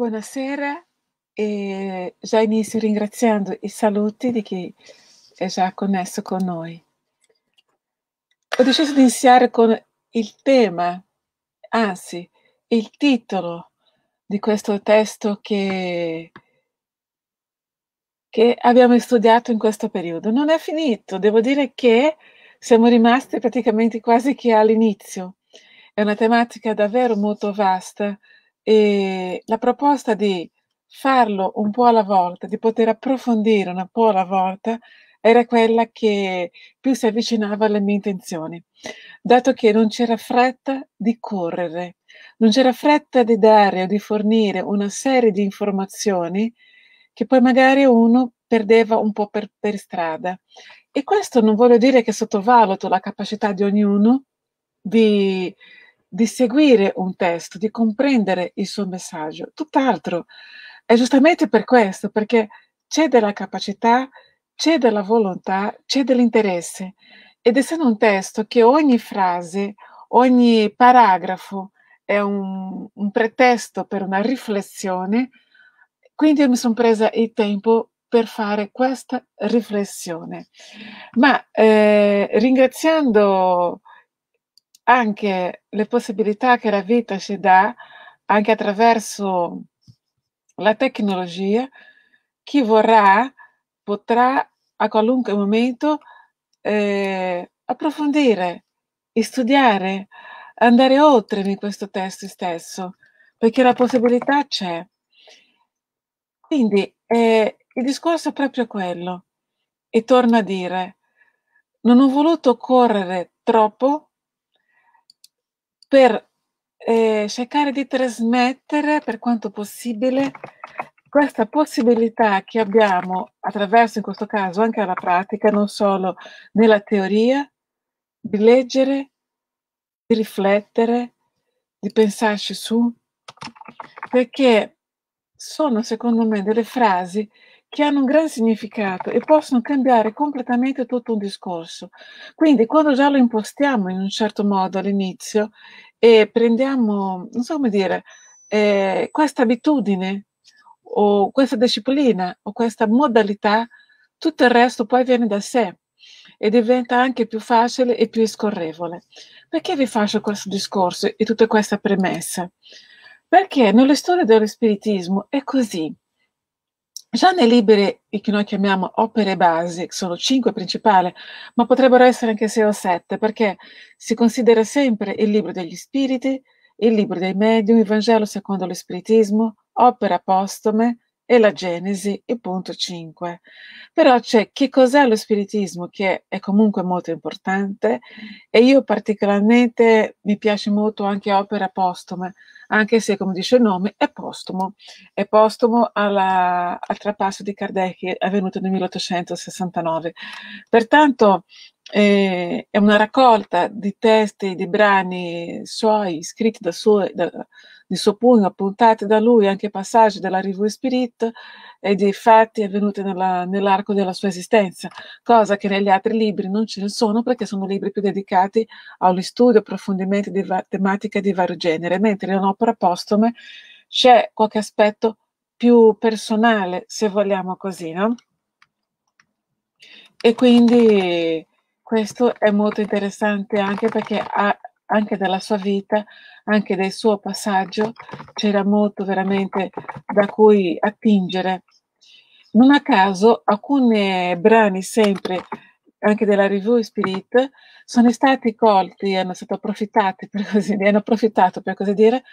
Buonasera e già inizio ringraziando i saluti di chi è già connesso con noi. Ho deciso di iniziare con il tema, anzi il titolo di questo testo che, che abbiamo studiato in questo periodo. Non è finito, devo dire che siamo rimasti praticamente quasi che all'inizio. È una tematica davvero molto vasta e la proposta di farlo un po' alla volta, di poter approfondire un po' alla volta, era quella che più si avvicinava alle mie intenzioni, dato che non c'era fretta di correre, non c'era fretta di dare o di fornire una serie di informazioni che poi magari uno perdeva un po' per, per strada. E questo non voglio dire che sottovaluto la capacità di ognuno di di seguire un testo, di comprendere il suo messaggio, tutt'altro. È giustamente per questo, perché c'è della capacità, c'è della volontà, c'è dell'interesse. Ed essendo un testo che ogni frase, ogni paragrafo è un, un pretesto per una riflessione, quindi io mi sono presa il tempo per fare questa riflessione. Ma eh, ringraziando anche le possibilità che la vita ci dà anche attraverso la tecnologia, chi vorrà potrà a qualunque momento eh, approfondire, studiare, andare oltre in questo testo stesso, perché la possibilità c'è. Quindi eh, il discorso è proprio quello. E torno a dire, non ho voluto correre troppo per eh, cercare di trasmettere per quanto possibile questa possibilità che abbiamo attraverso, in questo caso, anche alla pratica, non solo nella teoria, di leggere, di riflettere, di pensarci su, perché sono secondo me delle frasi che hanno un gran significato e possono cambiare completamente tutto un discorso. Quindi quando già lo impostiamo in un certo modo all'inizio e prendiamo, non so come dire, eh, questa abitudine o questa disciplina o questa modalità, tutto il resto poi viene da sé e diventa anche più facile e più scorrevole. Perché vi faccio questo discorso e tutta questa premessa? Perché nelle storie dello spiritismo è così. Già nei libri che noi chiamiamo opere basi, sono cinque principali, ma potrebbero essere anche sei o sette, perché si considera sempre il libro degli spiriti, il libro dei medium, il Vangelo secondo lo spiritismo, opera postume e la Genesi, il punto cinque. Però c'è che cos'è lo spiritismo, che è comunque molto importante, e io particolarmente mi piace molto anche opera postume, anche se, come dice il nome, è postumo. È postumo alla, al trapasso di Kardec avvenuto nel 1869. Pertanto eh, è una raccolta di testi, di brani suoi, scritti da, suo, da, di pugno appuntate da lui anche passaggi della Rivue Spirit e di fatti avvenuti nella, nell'arco della sua esistenza, cosa che negli altri libri non ce ne sono perché sono libri più dedicati allo studio e approfondimenti di va- tematiche di vario genere, mentre in un'opera postume c'è qualche aspetto più personale, se vogliamo così, no? E quindi questo è molto interessante anche perché ha, anche dalla sua vita, anche del suo passaggio, c'era molto veramente da cui attingere. Non a caso alcuni brani sempre anche della revue Spirit sono stati colti, hanno stato approfittati per così dire, hanno approfittato per così dire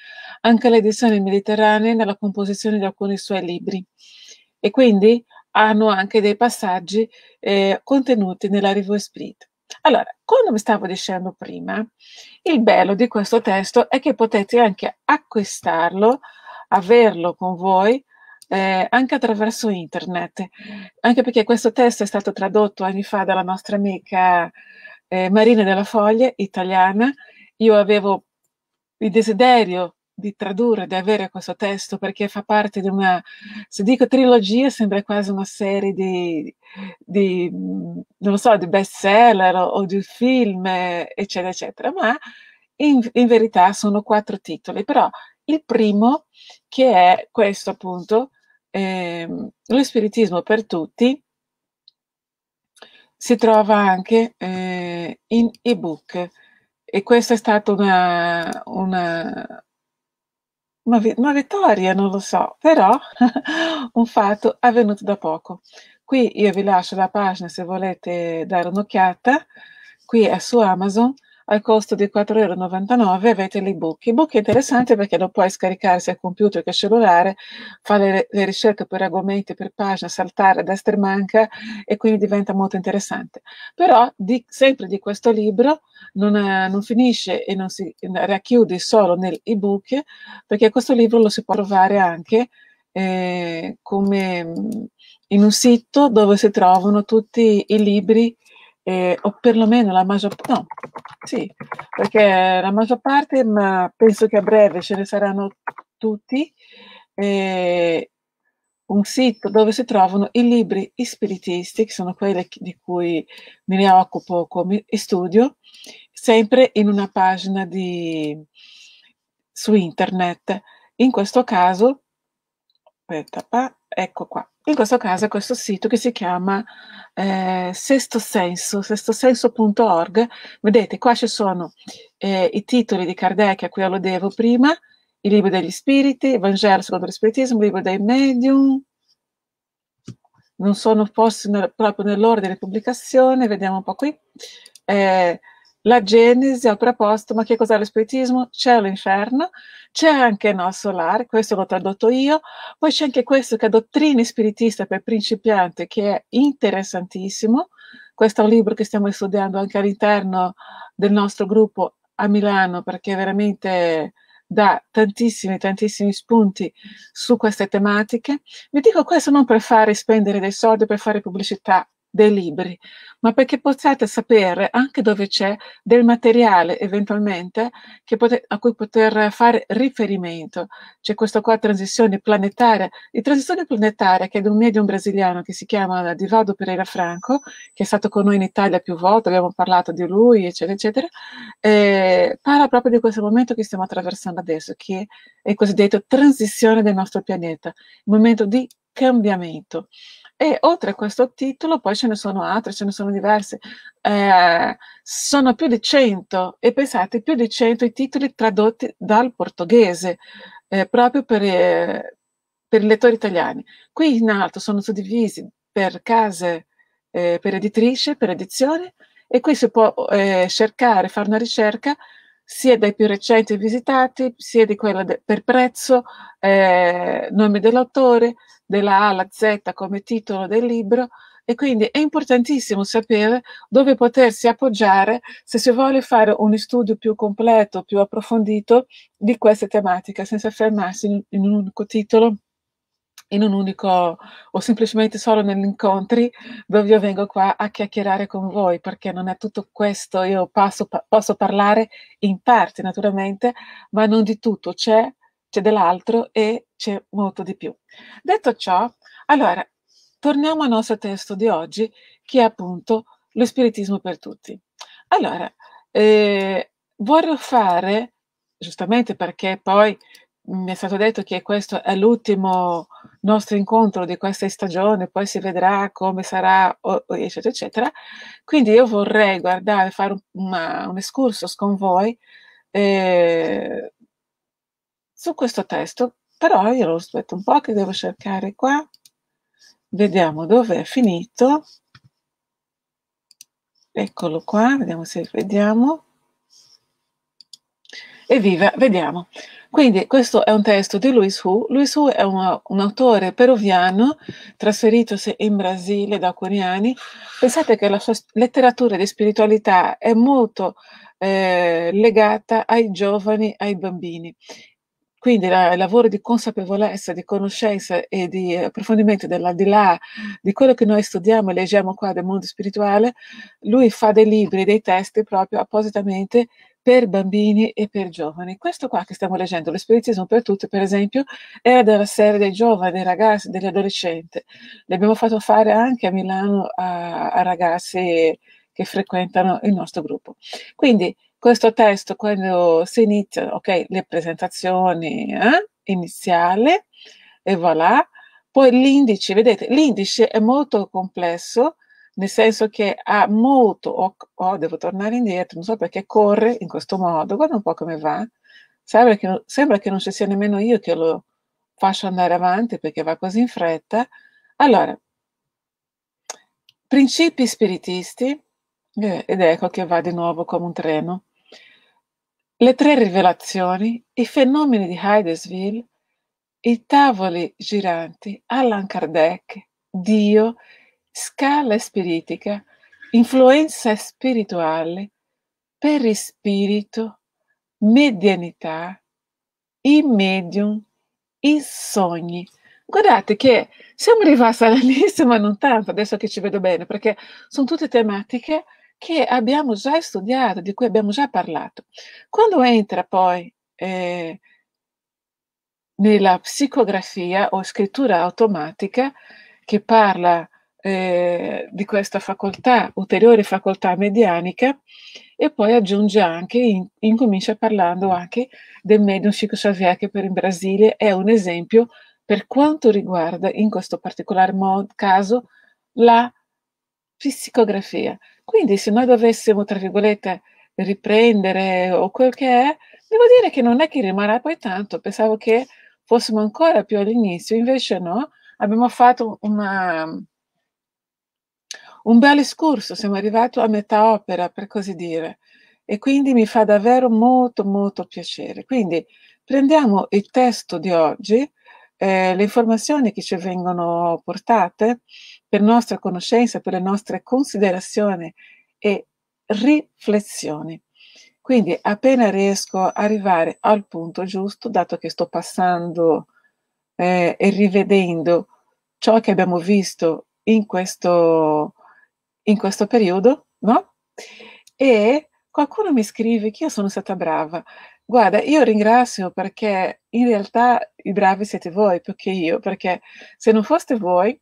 anche le edizioni mediterranee nella composizione di alcuni suoi libri e quindi hanno anche dei passaggi eh, contenuti nella revue Spirit. Allora, come stavo dicendo prima, il bello di questo testo è che potete anche acquistarlo, averlo con voi, eh, anche attraverso internet, anche perché questo testo è stato tradotto anni fa dalla nostra amica eh, Marina della Foglia, italiana. Io avevo il desiderio di tradurre, di avere questo testo, perché fa parte di una, se dico trilogia, sembra quasi una serie di, di non lo so, di best seller o, o di film, eccetera, eccetera, ma in, in, verità sono quattro titoli, però il primo che è questo appunto, ehm, lo spiritismo per tutti, si trova anche eh, in ebook e questa è stata una, una, una, una vittoria, non lo so, però un fatto avvenuto da poco. Qui io vi lascio la pagina se volete dare un'occhiata. Qui è su Amazon al costo di 4,99 euro avete l'ebook. ebook è interessante perché lo puoi scaricare sia computer che cellulare, fare le, ricerche per argomenti, per pagina, saltare a destra e manca e quindi diventa molto interessante. Però di, sempre di questo libro non, eh, non finisce e non si racchiude solo nell'ebook perché questo libro lo si può trovare anche eh, come in un sito dove si trovano tutti i libri eh, o perlomeno la maggior parte, no, sì, perché la maggior parte, ma penso che a breve ce ne saranno tutti, eh, un sito dove si trovano i libri spiritisti, che sono quelli di cui mi occupo come studio, sempre in una pagina di, su internet. In questo caso, aspetta, ecco qua, in questo caso è questo sito che si chiama eh, Sesto Senso, sestosenso.org. Vedete, qua ci sono eh, i titoli di Kardec a cui alludevo prima, i libri degli spiriti, Vangelo secondo lo spiritismo, il libro dei medium. Non sono posti nel, proprio nell'ordine di pubblicazione, vediamo un po' qui. Eh, la Genesi ha proposto ma che cos'è lo spiritismo? C'è l'inferno, c'è anche no solare, questo l'ho tradotto io, poi c'è anche questo che è dottrina spiritista per principiante che è interessantissimo, questo è un libro che stiamo studiando anche all'interno del nostro gruppo a Milano perché veramente dà tantissimi, tantissimi spunti su queste tematiche. Vi dico questo non per fare spendere dei soldi, per fare pubblicità dei libri, ma perché possiate sapere anche dove c'è del materiale eventualmente pote- a cui poter fare riferimento. C'è questa qua transizione planetaria, di transizione planetaria che è di un medium brasiliano che si chiama Divaldo Pereira Franco, che è stato con noi in Italia più volte, abbiamo parlato di lui, eccetera, eccetera, e parla proprio di questo momento che stiamo attraversando adesso, che è il cosiddetto transizione del nostro pianeta, il momento di cambiamento. E oltre a questo titolo poi ce ne sono altri, ce ne sono diversi. Eh, sono più di 100 e pensate più di 100 i titoli tradotti dal portoghese, eh, proprio per, eh, per, i lettori italiani. Qui in alto sono suddivisi per case, eh, per editrice, per edizione e qui si può eh, cercare, fare una ricerca sia dai più recenti visitati, sia di quella per prezzo, eh, nome dell'autore, della A alla Z come titolo del libro e quindi è importantissimo sapere dove potersi appoggiare se si vuole fare uno studio più completo, più approfondito di queste tematiche, senza fermarsi in, un unico titolo, in un unico o semplicemente solo negli incontri dove io vengo qua a chiacchierare con voi, perché non è tutto questo, io passo, posso parlare in parte naturalmente, ma non di tutto, c'è c'è dell'altro e c'è molto di più. Detto ciò, allora, torniamo al nostro testo di oggi, che è appunto lo spiritismo per tutti. Allora, eh, vorrei fare, giustamente perché poi mi è stato detto che questo è l'ultimo nostro incontro di questa stagione, poi si vedrà come sarà, eccetera, eccetera. Quindi io vorrei guardare, fare un, una, un escursus con voi eh, su questo testo, però io lo aspetto un po' che devo cercare qua, vediamo dove è finito, eccolo qua, vediamo se vediamo, evviva, vediamo. Quindi questo è un testo di Luis Hu. Luis Hu è un, un autore peruviano trasferitosi in Brasile da alcuni anni. Pensate che la sua letteratura di spiritualità è molto eh, legata ai giovani, ai bambini. Quindi la, il lavoro di consapevolezza, di conoscenza e di approfondimento dell'aldilà di quello che noi studiamo e leggiamo qua del mondo spirituale, lui fa dei libri, dei testi proprio appositamente per bambini e per giovani. Questo qua che stiamo leggendo, lo spiritismo per tutti, per esempio, era della serie dei giovani, dei ragazzi, degli adolescenti. L'abbiamo fatto fare anche a Milano a, a ragazzi che frequentano il nostro gruppo. Quindi questo testo quando si iniziano, ok, le presentazioni eh, iniziale e voilà, poi l'indice, vedete, l'indice è molto complesso, nel senso che ha molto, oh, oh, devo tornare indietro, non so perché corre in questo modo, guarda un po' come va, sembra che, sembra che non ci sia nemmeno io che lo faccio andare avanti perché va così in fretta. Allora, principi spiritisti, eh, ed ecco che va di nuovo come un treno. Le tre rivelazioni, i fenomeni di Hydesville, i tavoli giranti, Allan Kardec, Dio, scala spiritica, influenza spirituale, perispirito, medianità, i medium, i sogni. Guardate che siamo arrivati all'inizio, ma non tanto, adesso che ci vedo bene, perché sono tutte tematiche che abbiamo già studiato, di cui abbiamo già parlato. Quando entra poi eh, nella psicografia o scrittura automatica che parla eh, di questa facoltà, ulteriore facoltà medianica, e poi aggiunge anche, in, incomincia parlando anche del medium Chico Xavier, che per il Brasile è un esempio per quanto riguarda in questo particolare caso la psicografia. Quindi se noi dovessimo, tra virgolette, riprendere o quel che è, devo dire che non è che rimarrà poi tanto, pensavo che fossimo ancora più all'inizio, invece no, abbiamo fatto una, un bel discorso, siamo arrivati a metà opera, per così dire, e quindi mi fa davvero molto, molto piacere. Quindi prendiamo il testo di oggi, eh, le informazioni che ci vengono portate per nostra conoscenza, per le nostre considerazioni e riflessioni. Quindi appena riesco ad arrivare al punto giusto, dato che sto passando eh, e rivedendo ciò che abbiamo visto in questo, in questo periodo, no? E qualcuno mi scrive che io sono stata brava. Guarda, io ringrazio perché in realtà i bravi siete voi, più che io, perché se non foste voi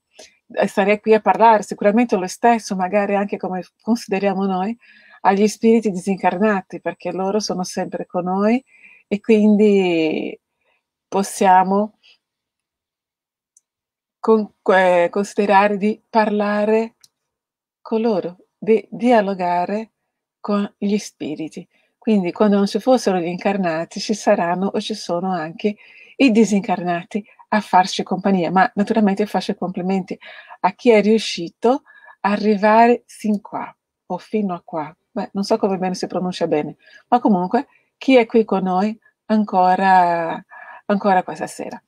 eh, starei qui a parlare, sicuramente lo stesso, magari anche come consideriamo noi, agli spiriti disincarnati, perché loro sono sempre con noi e quindi possiamo con, eh, considerare di parlare con loro, di dialogare con gli spiriti. Quindi quando non ci fossero gli incarnati ci saranno o ci sono anche i disincarnati a farci compagnia, ma naturalmente faccio i complimenti a chi è riuscito a arrivare sin qua o fino a qua. Beh, non so come bene si pronuncia bene, ma comunque chi è qui con noi ancora, ancora questa sera.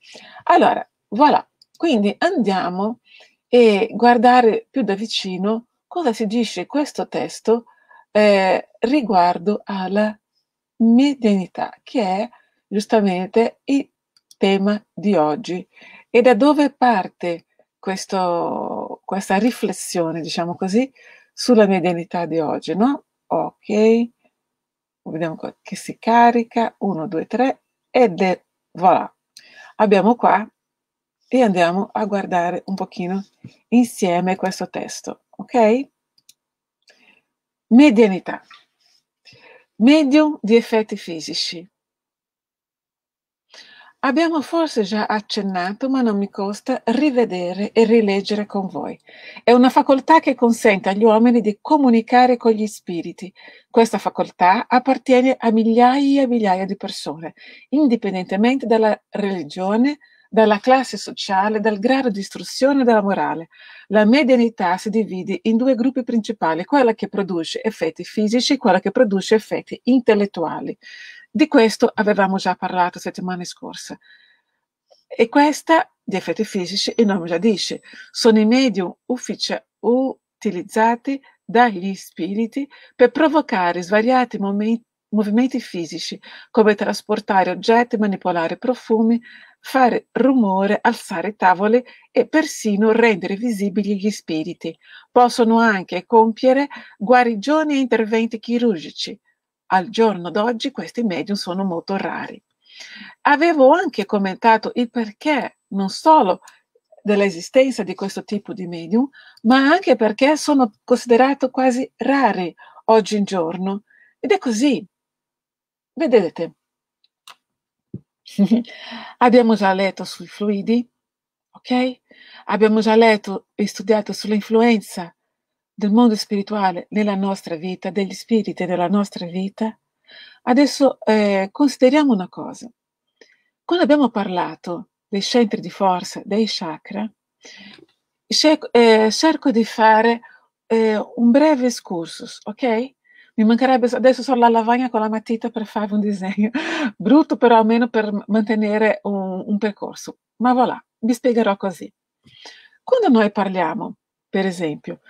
Allora, voilà, quindi andiamo e guardare più da vicino cosa si dice questo testo eh, riguardo alla medianità, che è giustamente il tema di oggi e da dove parte questo, questa riflessione, diciamo così, sulla medianità di oggi, no? Ok, vediamo che si carica, 1, 2, 3 ed è, voilà, abbiamo qua e andiamo a guardare un pochino insieme questo testo, ok? Medianità, medium di effetti fisici, Abbiamo forse già accennato, ma non mi costa, rivedere e rileggere con voi. È una facoltà che consente agli uomini di comunicare con gli spiriti. Questa facoltà appartiene a migliaia e migliaia di persone, indipendentemente dalla religione, dalla classe sociale, dal grado di istruzione e dalla morale. La medianità si divide in due gruppi principali, quella che produce effetti fisici e quella che produce effetti intellettuali. Di questo avevamo già parlato settimane scorse. E questa, di effetti fisici, il nome già dice, sono i medium uffici utilizzati dagli spiriti per provocare svariati momenti movimenti fisici, come trasportare oggetti, manipolare profumi, fare rumore, alzare tavole e persino rendere visibili gli spiriti. Possono anche compiere guarigioni e interventi chirurgici. Al giorno d'oggi questi medium sono molto rari. Avevo anche commentato il perché non solo dell'esistenza di questo tipo di medium, ma anche perché sono considerati quasi rari oggi in giorno. Ed è così. Vedete, Abbiamo già letto sui fluidi, ok? Abbiamo già letto e studiato sull'influenza del mondo spirituale nella nostra vita, degli spiriti nella nostra vita. Adesso eh, consideriamo una cosa. Quando abbiamo parlato dei centri di forza, dei chakra, cerco, eh, cerco di fare eh, un breve excursus, ok? Mi mancherebbe, adesso solo la lavagna con la matita per fare un disegno, brutto però almeno per mantenere un, un percorso. Ma voilà, vi spiegherò così. Quando noi parliamo, per esempio,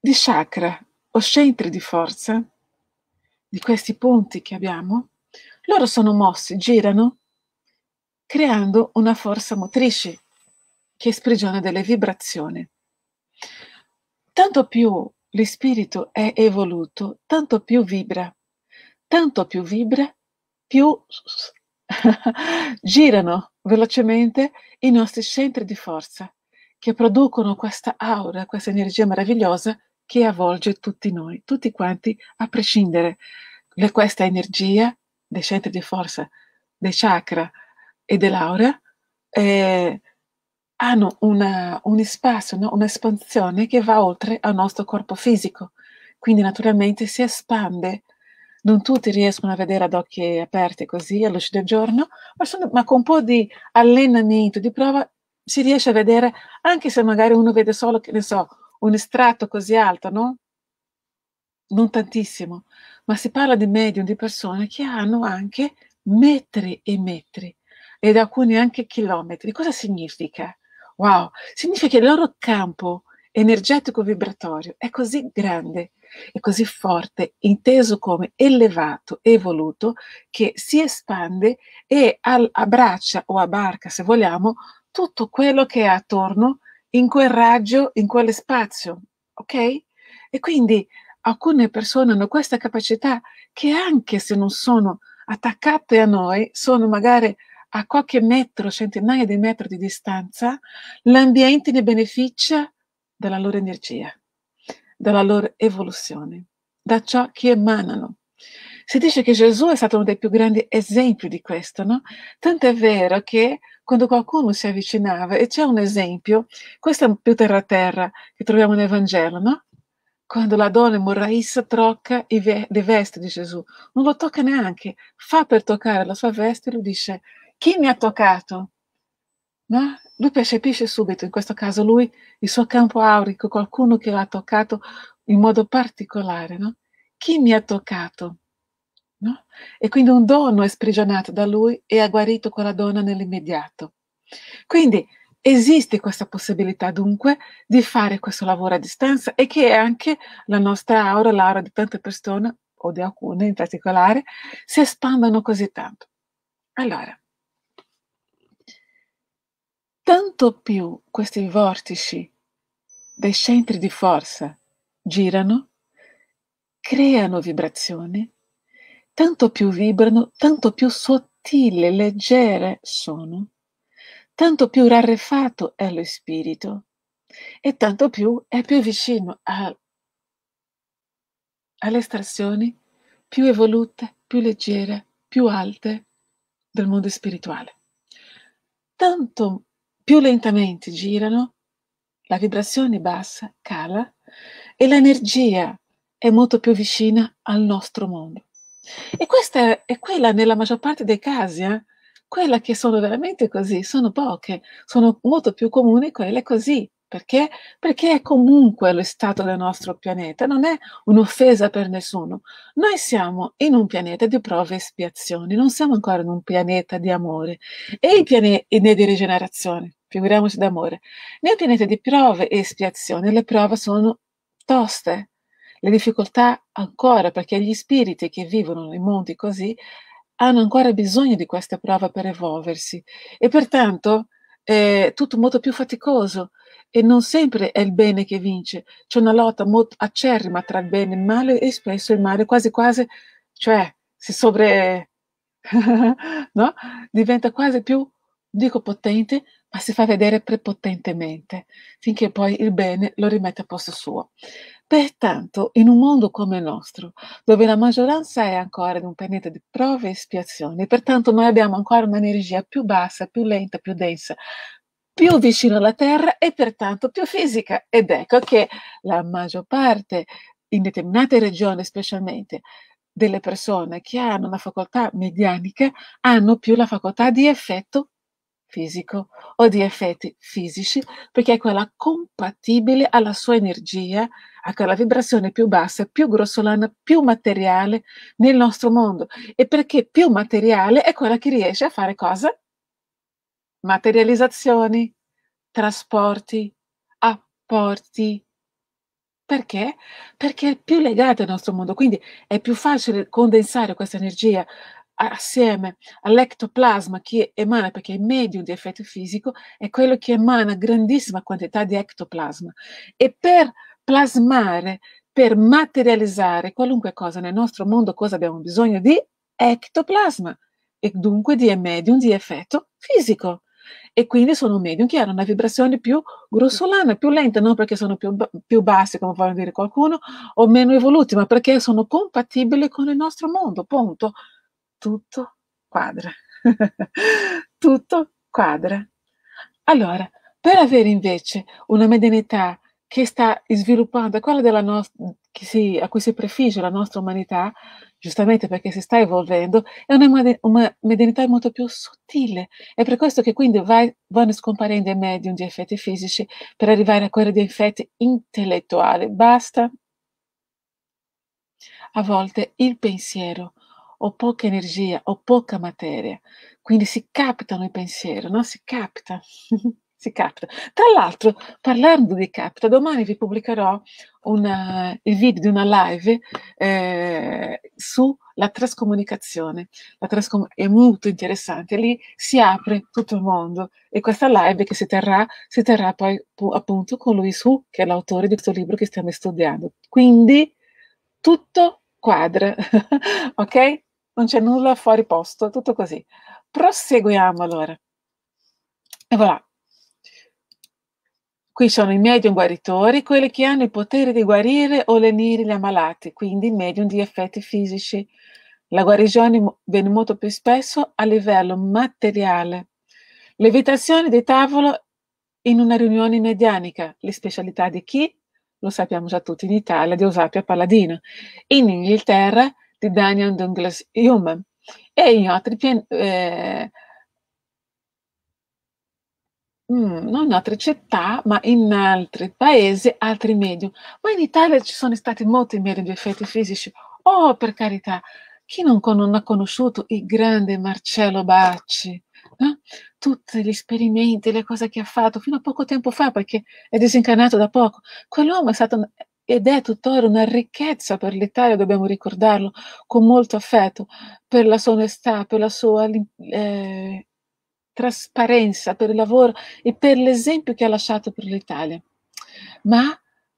di chakra o centri di forza, di questi punti che abbiamo, loro sono mossi, girano, creando una forza motrice che sprigiona delle vibrazioni. Tanto più L'Spirito è evoluto, tanto più vibra. Tanto più vibra, più girano velocemente i nostri centri di forza che producono questa aura, questa energia meravigliosa che avvolge tutti noi, tutti quanti, a prescindere da questa energia dei centri di forza, dei chakra e dell'aura, eh, hanno una, un espasso, no? un'espansione che va oltre al nostro corpo fisico, quindi naturalmente si espande. Non tutti riescono a vedere ad occhi aperti così, alla del giorno, ma, sono, ma con un po' di allenamento, di prova, si riesce a vedere, anche se magari uno vede solo, che ne so, un estratto così alto, no? non tantissimo, ma si parla di medium, di persone che hanno anche metri e metri ed alcuni anche chilometri. Cosa significa? Wow, significa che il loro campo energetico vibratorio è così grande, è così forte, inteso come elevato, evoluto, che si espande e al, abbraccia o abarca, se vogliamo, tutto quello che è attorno in quel raggio, in quale spazio, ok? E quindi alcune persone hanno questa capacità che anche se non sono attaccate a noi, sono magari a qualche metro, centinaia di metri di distanza, l'ambiente ne beneficia dalla loro energia, dalla loro evoluzione, da ciò che emanano. Si dice che Gesù è stato uno dei più grandi esempi di questo, no? Tanto è vero che quando qualcuno si avvicinava, e c'è un esempio, questo è più terra terra che troviamo nel Vangelo, no? Quando la donna Moraissa trocca le vesti di Gesù, non lo tocca neanche, fa per toccare la sua veste e lui dice chi mi ha toccato? No? Lui percepisce subito, in questo caso lui, il suo campo aurico, qualcuno che l'ha toccato in modo particolare. No? Chi mi ha toccato? No? E quindi un dono è sprigionato da lui e ha guarito quella donna nell'immediato. Quindi esiste questa possibilità dunque di fare questo lavoro a distanza e che è anche la nostra aura, l'aura di tante persone, o di alcune in particolare, si espandono così tanto. Allora, tanto più questi vortici dei centri di forza girano, creano vibrazioni, tanto più vibrano, tanto più sottili, leggere sono, tanto più rarefatto è lo spirito e tanto più è più vicino a, alle estrazioni più evolute, più leggere, più alte del mondo spirituale. Tanto più lentamente girano, la vibrazione bassa cala e l'energia è molto più vicina al nostro mondo. E questa è quella, nella maggior parte dei casi, eh? quella che sono veramente così, sono poche, sono molto più comuni quelle così, perché? Perché è comunque lo stato del nostro pianeta, non è un'offesa per nessuno. Noi siamo in un pianeta di prove e espiazioni, non siamo ancora in un pianeta di amore e pianeta, né di rigenerazione, figuriamoci d'amore. Nel pianeta di prove e espiazioni le prove sono toste, le difficoltà ancora, perché gli spiriti che vivono nei mondi così hanno ancora bisogno di queste prove per evolversi e pertanto è tutto molto più faticoso e non sempre è il bene che vince, c'è una lotta molto acerrima tra il bene e il male e spesso il male quasi quasi, cioè si sobre... no? diventa quasi più, dico potente, ma si fa vedere prepotentemente, finché poi il bene lo rimette a posto suo. Pertanto, in un mondo come il nostro, dove la maggioranza è ancora in un pianeta di prove e espiazioni, pertanto noi abbiamo ancora un'energia più bassa, più lenta, più densa, più vicina alla Terra e pertanto più fisica. Ed ecco che la maggior parte, in determinate regioni specialmente, delle persone che hanno una facoltà medianica hanno più la facoltà di effetto fisico o di effetti fisici, perché è quella compatibile alla sua energia, a quella vibrazione più bassa, più grossolana, più materiale nel nostro mondo. E perché più materiale è quella che riesce a fare cosa? Materializzazioni, trasporti, apporti. Perché? Perché è più legata al nostro mondo, quindi è più facile condensare questa energia assieme all'ectoplasma che emana, perché è medium di effetto fisico, è quello che emana grandissima quantità di ectoplasma. E per plasmare, per materializzare qualunque cosa nel nostro mondo, cosa abbiamo bisogno di? Ectoplasma e dunque di medium di effetto fisico. E quindi sono un medium che hanno una vibrazione più grossolana, più lenta, non perché sono più, più bassi, come vogliono dire qualcuno, o meno evoluti, ma perché sono compatibili con il nostro mondo, punto tutto quadra. tutto quadra. Allora, per avere invece una medianità che sta sviluppando, quella della nostra, si, a cui si prefigge la nostra umanità, giustamente perché si sta evolvendo, è una, una medianità molto più sottile. È per questo che quindi vai, vanno scomparendo i medium di effetti fisici per arrivare a quelli di effetti intellettuali. Basta a volte il pensiero ho poca energia, ho poca materia. Quindi si capitano i pensieri, no? Si capita. si capita. Tra l'altro, parlando di capita, domani vi pubblicherò una, eh, il video di una live eh, sulla trascomunicazione. La trascom- è molto interessante, lì si apre tutto il mondo e questa live che si terrà, si terrà poi appunto con lui su, che è l'autore di questo libro che stiamo studiando. Quindi tutto quadra, ok? non c'è nulla fuori posto, tutto così. Proseguiamo allora. E voilà. Qui sono i medium guaritori, quelli che hanno il potere di guarire o lenire gli ammalati, quindi i medium di effetti fisici. La guarigione viene molto più spesso a livello materiale. Levitazione di tavolo in una riunione medianica, le specialità di chi? Lo sappiamo già tutti in Italia, di Osapia Palladino. In Inghilterra di Daniel Douglas Hillman e in altri, eh, mm, non in altre città, ma in altri paesi, altri medium. Ma in Italia ci sono stati molti medium di effetti fisici. Oh, per carità, chi non, con- non ha conosciuto il grande Marcello Bacci? Eh? Tutti gli esperimenti, le cose che ha fatto fino a poco tempo fa, perché è disincarnato da poco. Quell'uomo è stato ed è tuttora una ricchezza per l'Italia, dobbiamo ricordarlo con molto affetto, per la sua onestà, per la sua eh, trasparenza, per il lavoro e per l'esempio che ha lasciato per l'Italia. Ma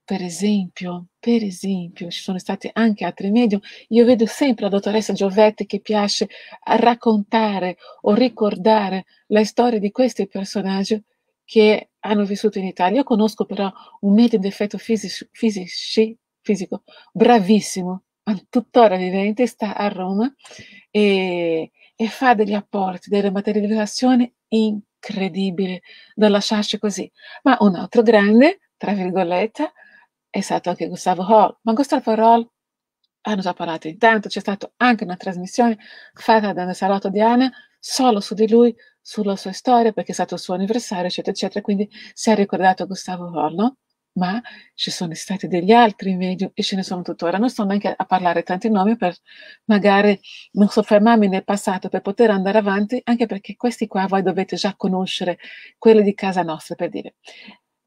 per esempio, per esempio, ci sono stati anche altri medium. Io vedo sempre la dottoressa Giovetti che piace raccontare o ricordare la storia di questi personaggi che hanno vissuto in Italia. Io conosco però un medico di effetto fisico, fisici, fisico bravissimo, tuttora vivente, sta a Roma e, e fa degli apporti, delle materializzazioni incredibili da lasciarci così. Ma un altro grande, tra virgolette, è stato anche Gustavo Hall. Ma Gustavo Hall hanno già parlato intanto, c'è stata anche una trasmissione fatta da una salotto Diana solo su di lui, sulla sua storia perché è stato il suo anniversario, eccetera, eccetera. Quindi si è ricordato Gustavo Vorno, ma ci sono stati degli altri medium e ce ne sono tuttora. Non sto neanche a parlare tanti nomi per magari non soffermarmi nel passato per poter andare avanti, anche perché questi qua voi dovete già conoscere, quelli di casa nostra, per dire.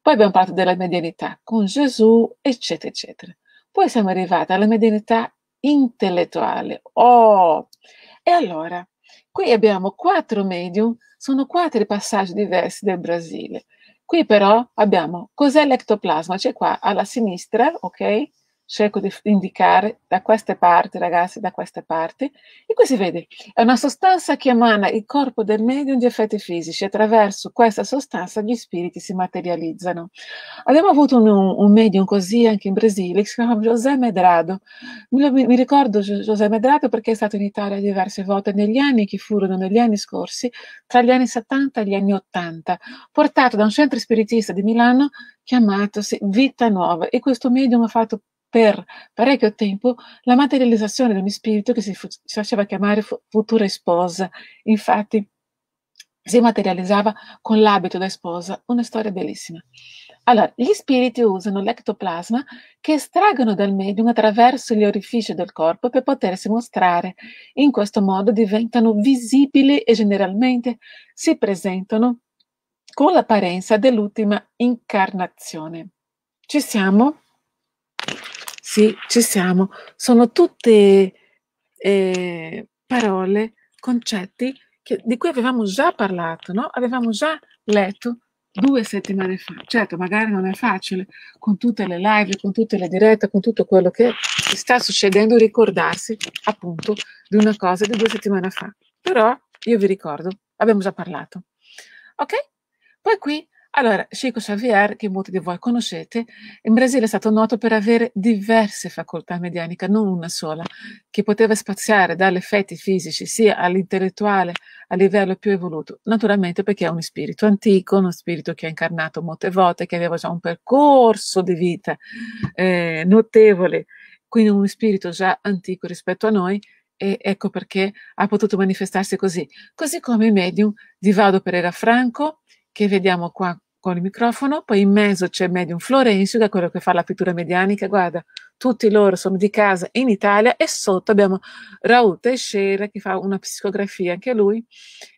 Poi abbiamo parlato della medianità con Gesù, eccetera, eccetera. Poi siamo arrivati alla medianità intellettuale. Oh! E allora, Qui abbiamo quattro medium, sono quattro passaggi diversi del Brasile. Qui però abbiamo cos'è l'ectoplasma, c'è qua alla sinistra, ok? cerco di indicare da queste parti, ragazzi, da queste parti. E qui si vede, è una sostanza che emana il corpo del medium di effetti fisici. Attraverso questa sostanza gli spiriti si materializzano. Abbiamo avuto un, un medium così anche in Brasile, che si chiama José Medrado. Mi, mi ricordo José Medrado perché è stato in Italia diverse volte negli anni che furono negli anni scorsi, tra gli anni 70 e gli anni 80, portato da un centro spiritista di Milano chiamato Vita Nuova. E questo medium ha fatto per parecchio tempo la materializzazione di un spirito che si, fu- si faceva chiamare fu- futura sposa. Infatti si materializzava con l'abito da sposa, una storia bellissima. Allora, gli spiriti usano l'ectoplasma che estraggono dal medium attraverso gli orifici del corpo per potersi mostrare. In questo modo diventano visibili e generalmente si presentano con l'apparenza dell'ultima incarnazione. Ci siamo? Sì, ci siamo. Sono tutte eh, parole, concetti che, di cui avevamo già parlato, no? avevamo già letto due settimane fa. Certo, magari non è facile con tutte le live, con tutte le dirette, con tutto quello che sta succedendo ricordarsi appunto di una cosa di due settimane fa. Però io vi ricordo, abbiamo già parlato. Ok? Poi qui allora, Chico Xavier, che molti di voi conoscete, in Brasile è stato noto per avere diverse facoltà medianiche, non una sola, che poteva spaziare dagli effetti fisici sia all'intellettuale a livello più evoluto, naturalmente perché è un spirito antico, uno spirito che ha incarnato molte volte, che aveva già un percorso di vita eh, notevole, quindi uno spirito già antico rispetto a noi, e ecco perché ha potuto manifestarsi così. Così come i medium di Vado Pereira Franco, che vediamo qua con il microfono, poi in mezzo c'è Medium Florencio, che è quello che fa la pittura medianica, guarda, tutti loro sono di casa in Italia e sotto abbiamo Raul Teixeira che fa una psicografia, anche lui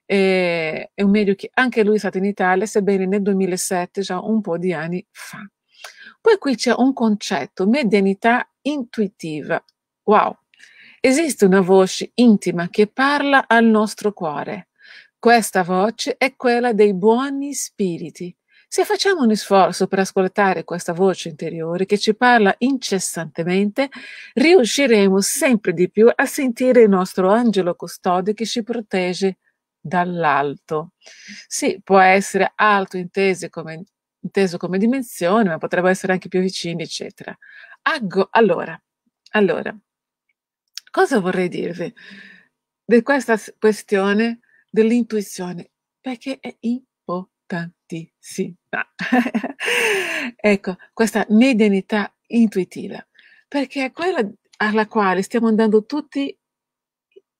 è un medium che anche lui è stato in Italia, sebbene nel 2007, già un po' di anni fa. Poi qui c'è un concetto, medianità intuitiva. Wow! Esiste una voce intima che parla al nostro cuore. Questa voce è quella dei buoni spiriti, se facciamo un sforzo per ascoltare questa voce interiore che ci parla incessantemente, riusciremo sempre di più a sentire il nostro angelo custode che ci protegge dall'alto. Sì, può essere alto inteso come, inteso come dimensione, ma potrebbe essere anche più vicino, eccetera. Aggo, allora, allora, cosa vorrei dirvi di questa questione dell'intuizione? Perché è importante tutti, sì, ma ecco, questa medianità intuitiva, perché è quella alla quale stiamo andando tutti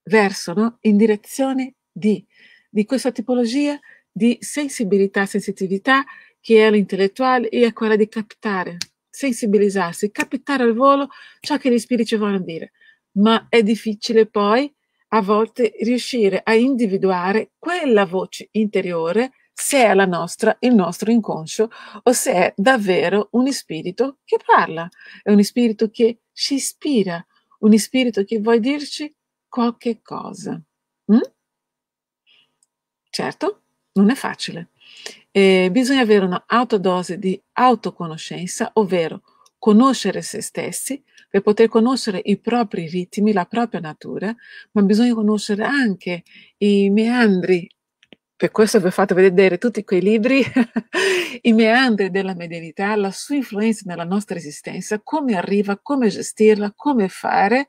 verso, no? in direzione di, di questa tipologia di sensibilità, sensitività che è l'intellettuale e è quella di captare, sensibilizzarsi, captare al volo ciò che gli spiriti vogliono dire. Ma è difficile poi a volte riuscire a individuare quella voce interiore se è la nostra, il nostro inconscio o se è davvero un spirito che parla, è un spirito che ci ispira, un spirito che vuoi dirci qualche cosa. Mm? Certo, non è facile. Eh, bisogna avere un'autodose di autoconoscenza, ovvero conoscere se stessi per poter conoscere i propri ritmi, la propria natura, ma bisogna conoscere anche i meandri per questo vi ho fatto vedere tutti quei libri, i meandri della medianità, la sua influenza nella nostra esistenza, come arriva, come gestirla, come fare.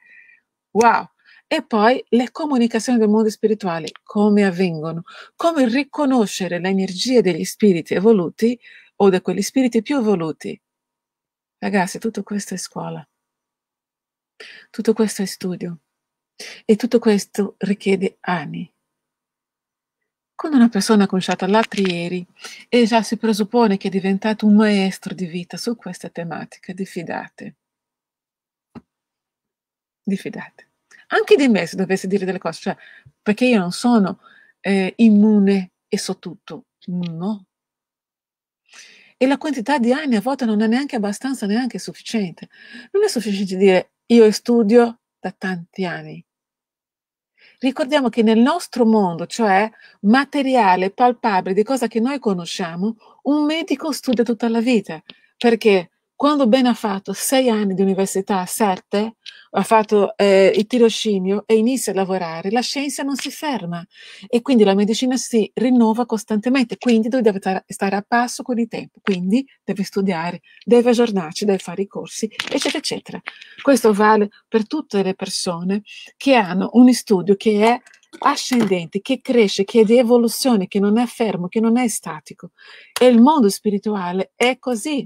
Wow! E poi le comunicazioni del mondo spirituale, come avvengono, come riconoscere l'energia degli spiriti evoluti o da quegli spiriti più evoluti. Ragazzi, tutto questo è scuola, tutto questo è studio e tutto questo richiede anni quando una persona ha conosciuto l'altra ieri e già si presuppone che è diventato un maestro di vita su questa tematica, diffidate. Diffidate. Anche di me se dovessi dire delle cose, cioè, perché io non sono eh, immune e so tutto. No. E la quantità di anni a volte non è neanche abbastanza, neanche sufficiente. Non è sufficiente dire io studio da tanti anni, ricordiamo che nel nostro mondo, cioè materiale, palpabile, di cosa che noi conosciamo, un medico studia tutta la vita. Perché? Quando Ben ha fatto sei anni di università sette, ha fatto eh, il tirocinio e inizia a lavorare, la scienza non si ferma e quindi la medicina si rinnova costantemente, quindi lui deve stare a passo con il tempo, quindi deve studiare, deve aggiornarci, deve fare i corsi, eccetera, eccetera. Questo vale per tutte le persone che hanno un studio che è ascendente, che cresce, che è di evoluzione, che non è fermo, che non è statico. E il mondo spirituale è così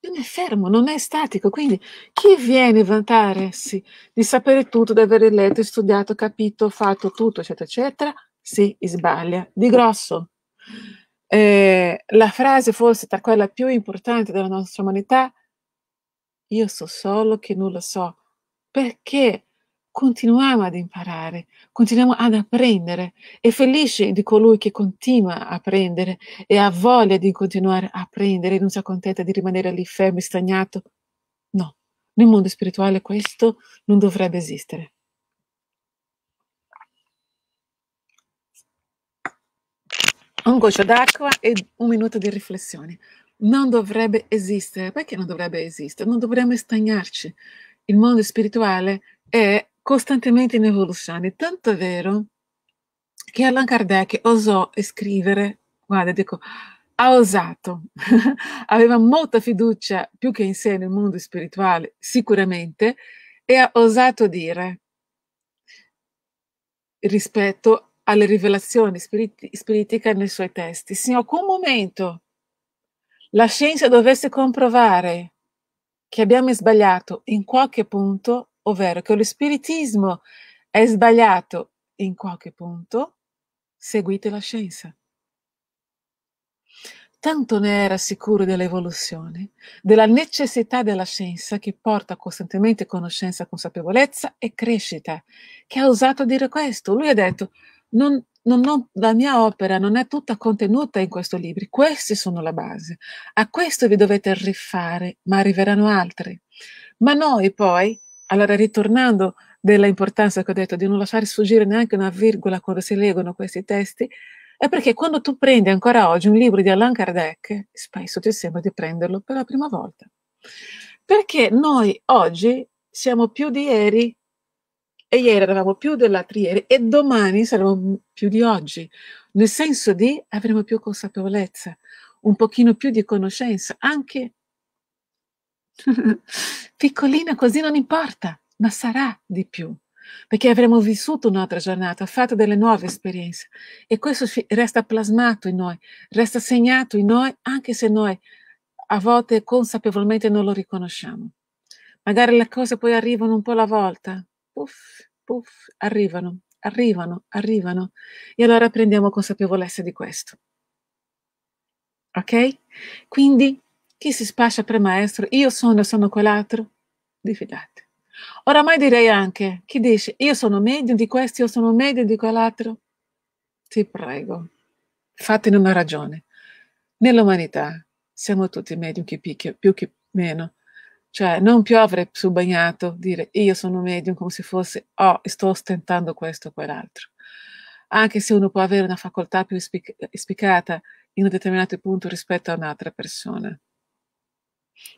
non è fermo, non è statico. Quindi chi viene a vantarsi di sapere tutto, di aver letto, studiato, capito, fatto tutto, eccetera, eccetera, si sbaglia di grosso. Eh, la frase forse tra quella più importante della nostra umanità, io so solo che nulla so, perché continuiamo ad imparare, continuiamo ad apprendere. e felice di colui che continua a apprendere e ha voglia di continuare a apprendere, non si accontenta di rimanere lì fermo e stagnato. No, nel mondo spirituale questo non dovrebbe esistere. Un goccio d'acqua e un minuto di riflessione. Non dovrebbe esistere. Perché non dovrebbe esistere? Non dovremmo stagnarci. Il mondo spirituale è costantemente in evoluzione, tanto è vero che Allan Kardec osò scrivere, guarda, dico, ha osato, aveva molta fiducia più che in sé nel mondo spirituale, sicuramente, e ha osato dire rispetto alle rivelazioni spirit- spiritiche nei suoi testi, se in alcun momento la scienza dovesse comprovare che abbiamo sbagliato in qualche punto, ovvero che lo spiritismo è sbagliato in qualche punto, seguite la scienza. Tanto ne era sicuro dell'evoluzione, della necessità della scienza che porta costantemente conoscenza, consapevolezza e crescita, che ha osato dire questo. Lui ha detto, non, non, non, la mia opera non è tutta contenuta in questo libro, queste sono la base. A questo vi dovete rifare, ma arriveranno altri. Ma noi poi allora, ritornando della importanza che ho detto di non lasciare sfuggire neanche una virgola quando si leggono questi testi, è perché quando tu prendi ancora oggi un libro di Allan Kardec, spesso ti sembra di prenderlo per la prima volta. Perché noi oggi siamo più di ieri e ieri eravamo più dell'altro ieri e domani saremo più di oggi, nel senso di avremo più consapevolezza, un pochino più di conoscenza, anche Piccolina così non importa, ma sarà di più, perché avremo vissuto un'altra giornata, fatto delle nuove esperienze e questo resta plasmato in noi, resta segnato in noi anche se noi a volte consapevolmente non lo riconosciamo. Magari le cose poi arrivano un po' alla volta, puff, puff, arrivano, arrivano, arrivano e allora prendiamo consapevolezza di questo. Ok? Quindi chi si spaccia per maestro, io sono sono quell'altro, diffidate. Oramai direi anche, chi dice io sono medio di questo, io sono medio di quell'altro, ti prego, fatene una ragione. Nell'umanità siamo tutti medium chi picchio, più chi meno. Cioè, non piovere sul bagnato, dire io sono medium come se fosse oh, sto ostentando questo o quell'altro. Anche se uno può avere una facoltà più spic- spiccata in un determinato punto rispetto a un'altra persona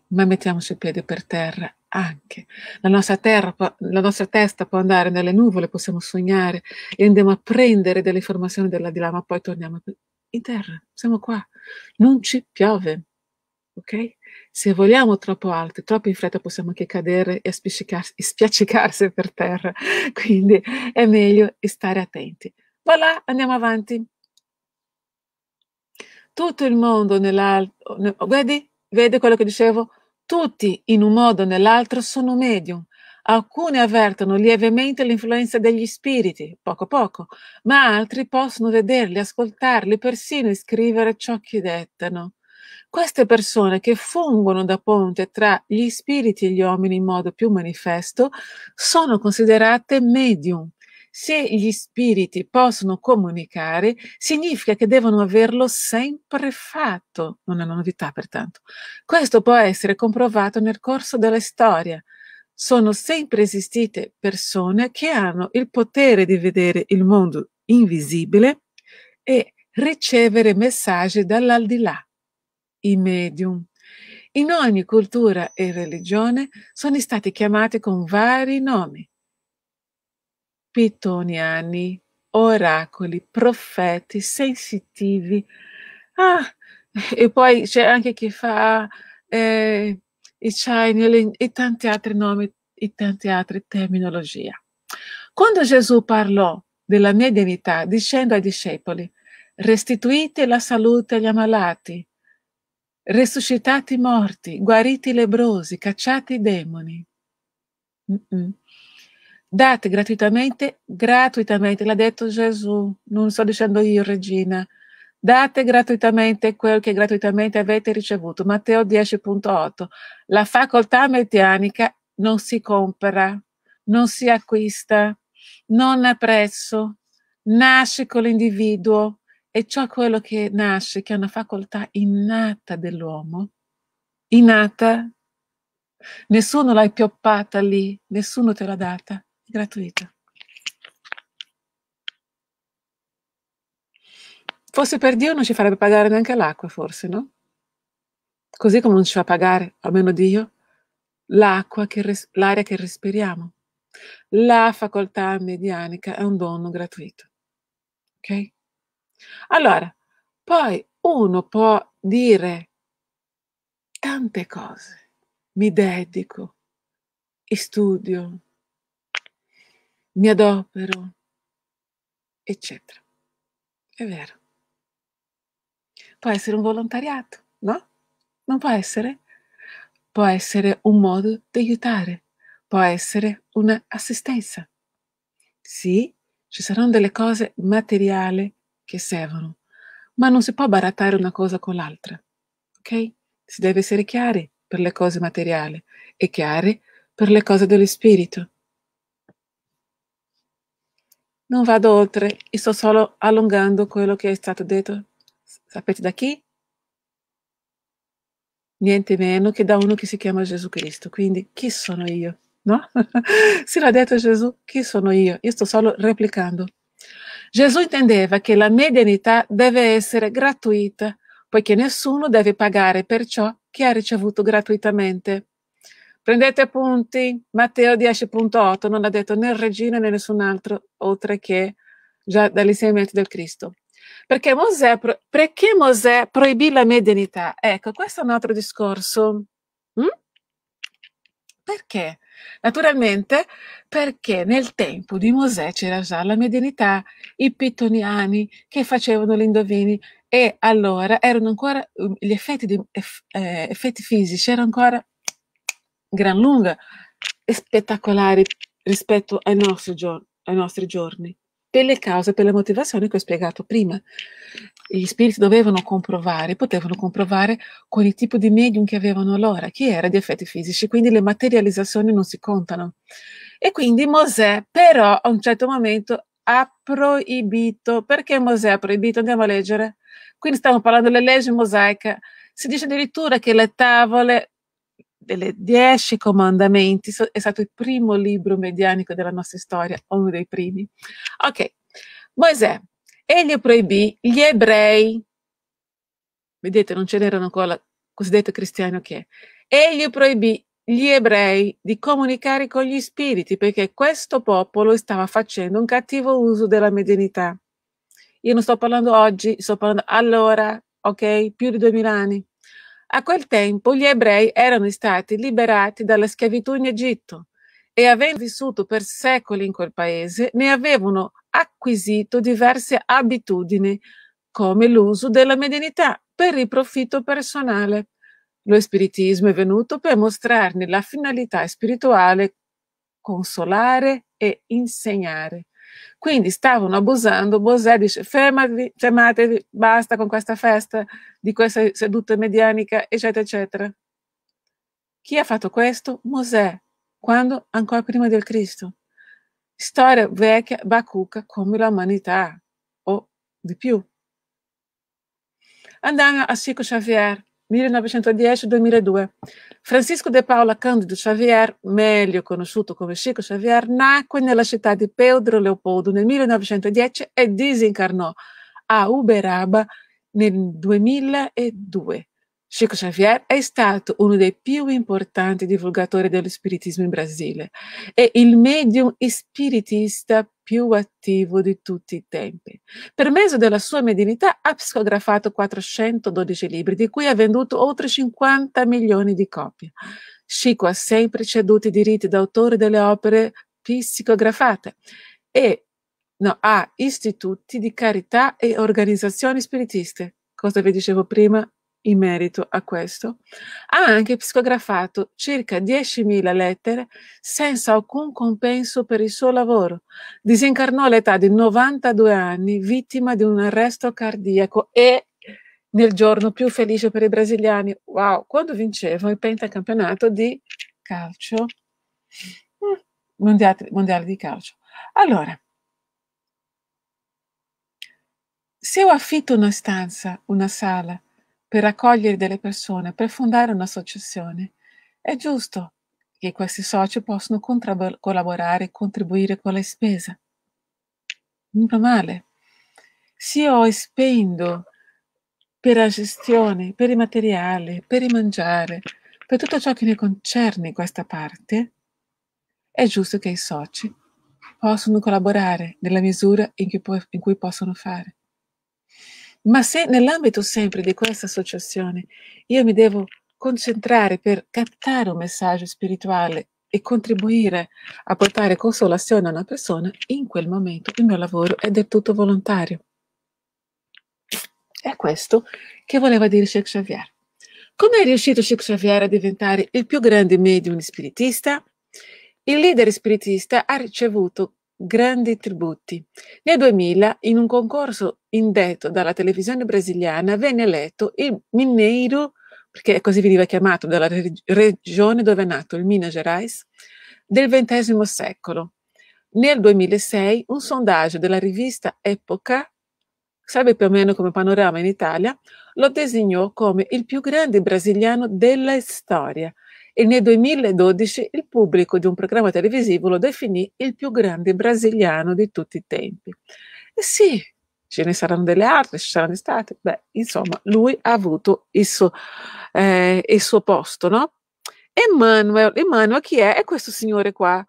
ma mettiamoci il piede per terra anche. La nostra, terra, la nostra testa può andare nelle nuvole, possiamo sognare e andiamo a prendere delle informazioni di là, ma poi torniamo in terra, siamo qua, non ci piove. Ok? Se vogliamo troppo alte, troppo in fretta, possiamo anche cadere e spiaccicarsi per terra. Quindi è meglio stare attenti. Voilà, andiamo avanti. Tutto il mondo nell'alto, vedi, Vede quello che dicevo? Tutti, in un modo o nell'altro, sono medium. Alcuni avvertono lievemente l'influenza degli spiriti, poco poco, ma altri possono vederli, ascoltarli, persino iscrivere ciò che dettano. Queste persone che fungono da ponte tra gli spiriti e gli uomini in modo più manifesto sono considerate medium, se gli spiriti possono comunicare, significa che devono averlo sempre fatto, Non è una novità pertanto. Questo può essere comprovato nel corso della storia. Sono sempre esistite persone che hanno il potere di vedere il mondo invisibile e ricevere messaggi dall'aldilà, i medium. In ogni cultura e religione sono stati chiamati con vari nomi pitoniani, oracoli, profeti, sensitivi. Ah, e poi c'è anche chi fa eh, i Chinese e tanti altri nomi, e tante altre terminologie. Quando Gesù parlò della mia divinità, dicendo ai discepoli, restituite la salute agli ammalati, resuscitate i morti, guarite i lebrosi, cacciate i demoni. Mm -mm. Date gratuitamente, gratuitamente, l'ha detto Gesù, non sto dicendo io, Regina. Date gratuitamente quel che gratuitamente avete ricevuto. Matteo 10.8. La facoltà messianica non si compra, non si acquista, non ha prezzo, nasce con l'individuo e ciò quello che nasce, che è una facoltà innata dell'uomo, innata, nessuno l'ha pioppata lì, nessuno te l'ha data, gratuita. Forse per Dio non ci farebbe pagare neanche l'acqua, forse, no? Così come non ci fa pagare, almeno Dio, l'acqua che res- l'aria che respiriamo. La facoltà medianica è un dono gratuito. Ok? Allora, poi uno può dire tante cose. Mi dedico, studio, mi adopero, eccetera. È vero. Può essere un volontariato, no? Non può essere? Può essere un modo di aiutare, può essere un'assistenza. Sì, ci saranno delle cose materiali che servono, ma non si può barattare una cosa con l'altra, ok? Si deve essere chiari per le cose materiali e chiari per le cose dello spirito. Non vado oltre e sto solo allungando quello che è stato detto. Sapete da chi? Niente meno che da uno che si chiama Gesù Cristo. Quindi chi sono io? No? se l'ha detto Gesù, chi sono io? Io sto solo replicando. Gesù intendeva che la medianità deve essere gratuita, poiché nessuno deve pagare per ciò che ha ricevuto gratuitamente. Prendete appunti, Matteo 10.8 non ha detto né il regina né nessun altro, oltre che già dall'insegnamento del Cristo. Perché Mosè, perché Mosè proibì la medianità? Ecco, questo è un altro discorso. Mm? Perché? Naturalmente perché nel tempo di Mosè c'era già la medianità, i pittoniani che facevano gli indovini e allora erano ancora gli effetti, di, eff, eh, effetti fisici erano ancora gran lunga e spettacolari rispetto ai nostri, giorni, ai nostri giorni, per le cause, per le motivazioni che ho spiegato prima. Gli spiriti dovevano comprovare, potevano comprovare con il tipo di medium che avevano allora, che era di effetti fisici, quindi le materializzazioni non si contano. E quindi Mosè, però, a un certo momento ha proibito. Perché Mosè ha proibito? Andiamo a leggere. Quindi stiamo parlando delle leggi mosaiche. Si dice addirittura che le tavole delle Dieci Comandamenti, è stato il primo libro medianico della nostra storia, uno dei primi. Ok, Mosè, egli proibì gli ebrei, vedete non ce n'erano ancora cosiddetto cristiano che è, egli proibì gli ebrei di comunicare con gli spiriti perché questo popolo stava facendo un cattivo uso della medianità. Io non sto parlando oggi, sto parlando allora, ok? Più di duemila anni. A quel tempo gli ebrei erano stati liberati dalla schiavitù in Egitto e avendo vissuto per secoli in quel paese ne avevano acquisito diverse abitudini, come l'uso della medianità per il profitto personale. Lo spiritismo è venuto per mostrarne la finalità spirituale, consolare e insegnare. Quindi stavano abusando, Bosè dice fermatevi, fermatevi, basta con questa festa, di questa seduta medianica, eccetera, eccetera. Chi ha fatto questo? Mosè, quando ancora prima del Cristo. Storia vecchia, bacuca come l'umanità, o di più. Andiamo a Chico Xavier, 1910-2002. Francisco de Paula Cândido Xavier, melhor conhecido como Chico Xavier, nasceu na cidade de Pedro Leopoldo em 1910 e desencarnou a Uberaba em 2002. Chico Xavier è stato uno dei più importanti divulgatori dello spiritismo in Brasile e il medium spiritista più attivo di tutti i tempi. Per mezzo della sua mediunità ha psicografato 412 libri, di cui ha venduto oltre 50 milioni di copie. Chico ha sempre ceduto i diritti d'autore delle opere psicografate e no, ha istituti di carità e organizzazioni spiritiste. Cosa vi dicevo prima, in merito a questo, ha anche psicografato circa 10.000 lettere senza alcun compenso per il suo lavoro. Disincarnò all'età di 92 anni, vittima di un arresto cardiaco e nel giorno più felice per i brasiliani, wow, quando vincevo il pentacampionato di calcio, mm, mondiale, mondiale di calcio. Allora, se io affitto una stanza, una sala, per raccogliere delle persone, per fondare un'associazione. È giusto che questi soci possano contra- collaborare e contribuire con le spese. Non male. Se io spendo per la gestione, per i materiali, per il mangiare, per tutto ciò che ne concerne questa parte, è giusto che i soci possano collaborare nella misura in cui, po- in cui possono fare. Ma se nell'ambito sempre di questa associazione io mi devo concentrare per captare un messaggio spirituale e contribuire a portare consolazione a una persona, in quel momento il mio lavoro è del tutto volontario. È questo che voleva dire Sheikh Xavier. Come è riuscito Sheikh Xavier a diventare il più grande medium spiritista? Il leader spiritista ha ricevuto grandi tributi. Nel 2000, in un concorso indetto dalla televisione brasiliana, venne eletto il Mineiro, perché così veniva chiamato dalla regione dove è nato, il Minas Gerais, del XX secolo. Nel 2006 un sondaggio della rivista Epoca, sarebbe più o meno come panorama in Italia, lo designò come il più grande brasiliano della storia, e nel 2012 il pubblico di un programma televisivo lo definì il più grande brasiliano di tutti i tempi. E sì, ce ne saranno delle altre, ci saranno state. Beh, insomma, lui ha avuto il suo, eh, il suo posto, no? Emanuele, Emanuele chi è? È questo signore qua,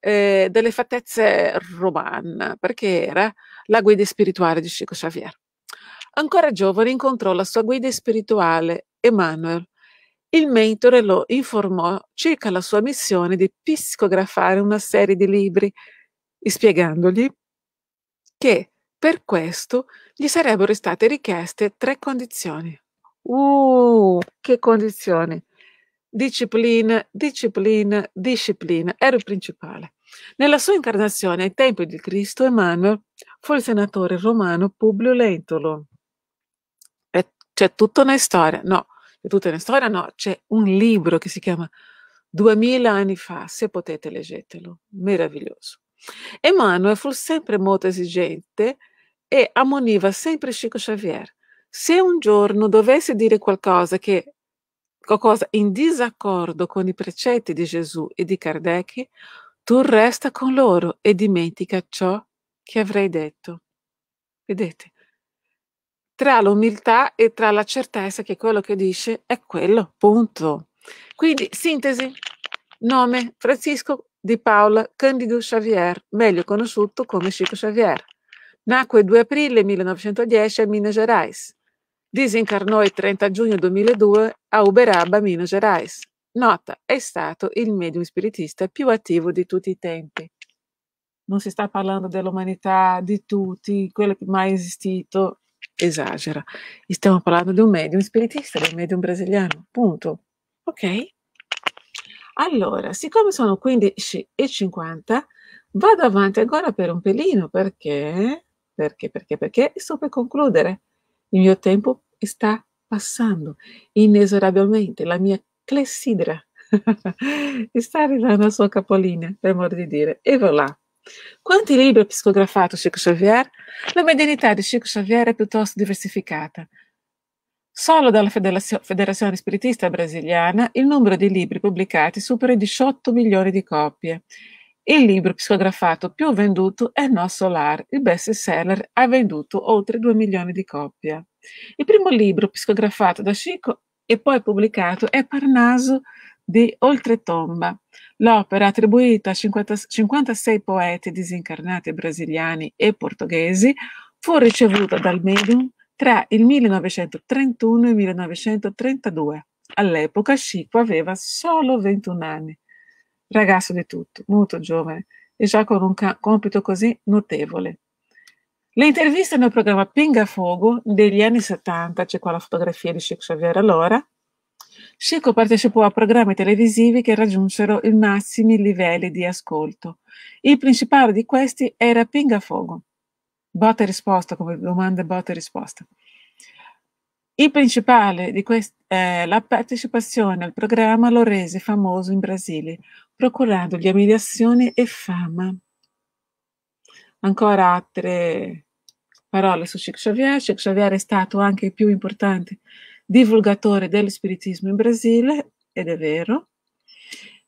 eh, delle fattezze romane, perché era la guida spirituale di Chico Xavier. Ancora giovane incontrò la sua guida spirituale, Emanuele, il mentore lo informò circa la sua missione di psicografare una serie di libri, spiegandogli che per questo gli sarebbero state richieste tre condizioni. Uh, che condizioni! Disciplina, disciplina, disciplina era il principale. Nella sua incarnazione ai tempi di Cristo, Emanuele fu il senatore romano Publio Lentolo. c'è tutta una storia, no? di tutta una storia, no, c'è un libro che si chiama 2000 anni fa, se potete leggetelo, meraviglioso. Emanuele fu sempre molto esigente e ammoniva sempre Chico Xavier. Se un giorno dovesse dire qualcosa che qualcosa in disaccordo con i precetti di Gesù e di Kardec, tu resta con loro e dimentica ciò che avrei detto. Vedete, tra l'umiltà e tra la certezza che quello che dice è quello, punto. Quindi, sintesi, nome Francisco di Paola Candido Xavier, meglio conosciuto come Chico Xavier. Nacque il 2 aprile 1910 a Minas Gerais. Disincarnò il 30 giugno 2002 a Uberaba, Minas Gerais. Nota, è stato il medium spiritista più attivo di tutti i tempi. Non si sta parlando dell'umanità, di tutti, quello che mai esistito, esagera. stiamo parlando di un medium spiritista, di un medium brasiliano, punto. Ok? Allora, siccome sono 15 e 50, vado avanti ancora per un pelino perché, perché, perché, perché sto per concludere. Il mio tempo sta passando inesorabilmente, la mia clessidra sta arrivando al suo capolinea, per modo di dire, e voilà. Quanti libri ha psicografato Chico Xavier? La medianità di Chico Xavier è piuttosto diversificata. Solo dalla Federazione Spiritista Brasiliana il numero di libri pubblicati supera i 18 milioni di copie. Il libro psicografato più venduto è No Solar, il best seller ha venduto oltre 2 milioni di copie. Il primo libro psicografato da Chico e poi pubblicato è Parnaso di Oltretomba, l'opera attribuita a 50, 56 poeti disincarnati brasiliani e portoghesi, fu ricevuta dal medium tra il 1931 e il 1932. All'epoca Chico aveva solo 21 anni, ragazzo di tutto, molto giovane e già con un compito così notevole. Le interviste nel programma Pinga Fogo degli anni 70, c'è qua la fotografia di Chico Xavier allora, Scicco partecipò a programmi televisivi che raggiunsero i massimi livelli di ascolto. Il principale di questi era Pingafogo. Botta e risposta, come domanda botta e risposta. Il principale di questi eh, la partecipazione al programma lo rese famoso in Brasile, procurandogli ammirazione e fama. Ancora altre parole su Chic Xavier. Chic Xavier è stato anche il più importante divulgatore dello spiritismo in Brasile, ed è vero.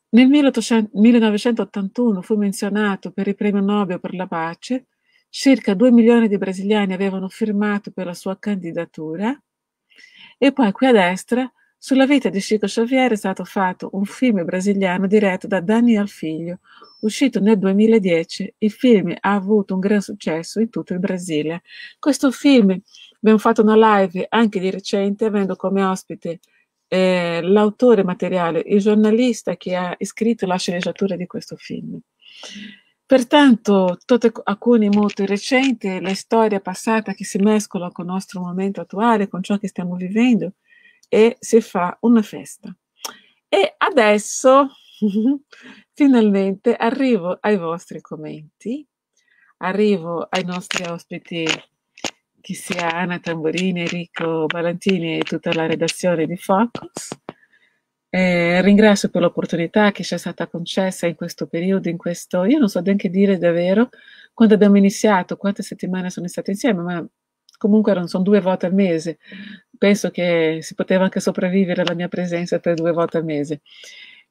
Nel 1800, 1981 fu menzionato per il premio Nobel per la pace, circa 2 milioni di brasiliani avevano firmato per la sua candidatura, e poi qui a destra sulla vita di Chico Xavier è stato fatto un film brasiliano diretto da Daniel Figlio, uscito nel 2010. Il film ha avuto un gran successo in tutto il Brasile. Questo film Abbiamo fatto una live anche di recente avendo come ospite eh, l'autore materiale, il giornalista che ha scritto la sceneggiatura di questo film. Pertanto, tutte alcune molto recenti, la storia passata che si mescola con il nostro momento attuale, con ciò che stiamo vivendo, e si fa una festa. E adesso, finalmente, arrivo ai vostri commenti, arrivo ai nostri ospiti chi sia Anna Tamburini, Enrico Valentini e tutta la redazione di Focus. Eh, ringrazio per l'opportunità che ci è stata concessa in questo periodo, in questo, io non so neanche dire davvero quando abbiamo iniziato, quante settimane sono state insieme, ma comunque erano, sono due volte al mese. Penso che si poteva anche sopravvivere alla mia presenza per due volte al mese.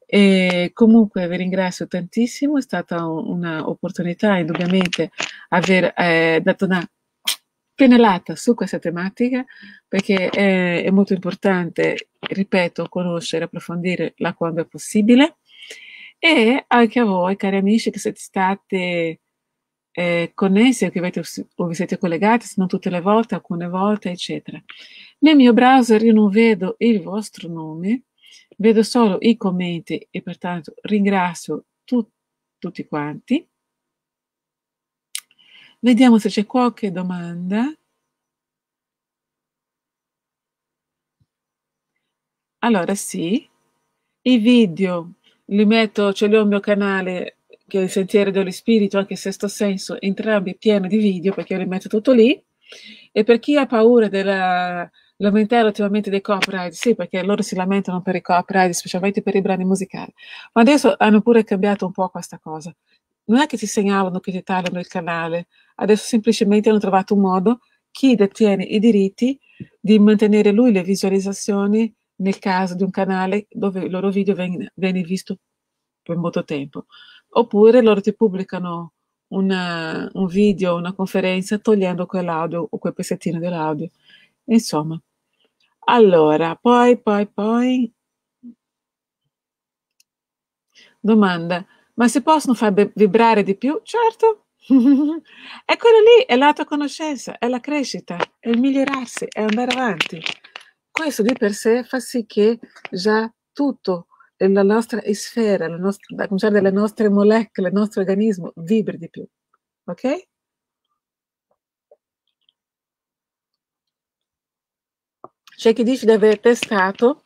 E comunque vi ringrazio tantissimo, è stata un'opportunità indubbiamente aver eh, dato una pennellata su questa tematica perché è, è molto importante, ripeto, conoscere, approfondire la quando è possibile e anche a voi, cari amici, che siete stati eh, connessi o, che avete, o vi siete collegati, se non tutte le volte, alcune volte, eccetera. Nel mio browser io non vedo il vostro nome, vedo solo i commenti e pertanto ringrazio tu, tutti quanti. Vediamo se c'è qualche domanda. Allora sì, i video li metto, ce li ho il mio canale che è il Sentiero dello Spirito, anche in Sesto Senso, entrambi pieni di video perché li metto tutto lì. E per chi ha paura della lamentare ultimamente dei copyright, sì, perché loro si lamentano per i copyright, specialmente per i brani musicali, ma adesso hanno pure cambiato un po' questa cosa. Non è che ti segnalano che ti tagliano il canale, adesso semplicemente hanno trovato un modo chi detiene i diritti di mantenere lui le visualizzazioni nel caso di un canale dove il loro video viene, viene visto per molto tempo. Oppure loro ti pubblicano una, un video, una conferenza, togliendo quell'audio o quel pezzettino dell'audio. Insomma, allora, poi, poi, poi. Domanda, ma si possono far vibrare di più? Certo, e quello lì è l'autoconoscenza, è la crescita, è il migliorarsi, è andare avanti. Questo di per sé fa sì che già tutto la nostra sfera, la nostra, a cominciare dalle nostre molecole, il nostro organismo, vibri di più. Ok? C'è chi dice di aver testato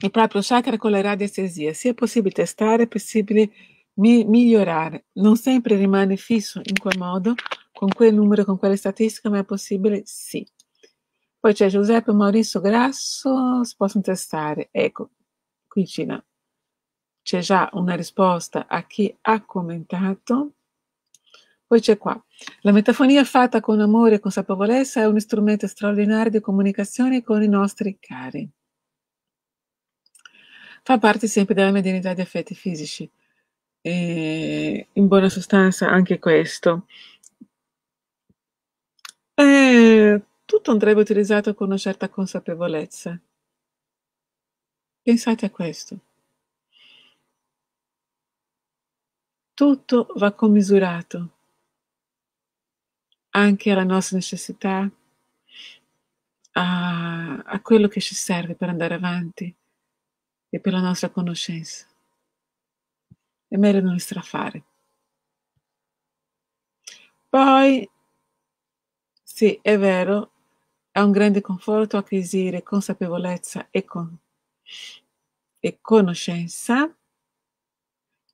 il proprio chakra con la radiestesia. Se sì, è possibile testare, è possibile mi- migliorare. Non sempre rimane fisso in quel modo, con quel numero, con quelle statistiche, ma è possibile? Sì. Poi c'è Giuseppe Maurizio Grasso, si possono testare. Ecco, qui Cina. C'è già una risposta a chi ha commentato. Poi c'è qua. La metafonia fatta con amore e consapevolezza è un strumento straordinario di comunicazione con i nostri cari. Fa parte sempre della medianità di effetti fisici. E in buona sostanza anche questo. È tutto andrebbe utilizzato con una certa consapevolezza. Pensate a questo. Tutto va commisurato, anche alla nostra necessità, a, a quello che ci serve per andare avanti e per la nostra conoscenza è meglio non strafare. Poi, sì, è vero, è un grande conforto acquisire consapevolezza e, con, e conoscenza.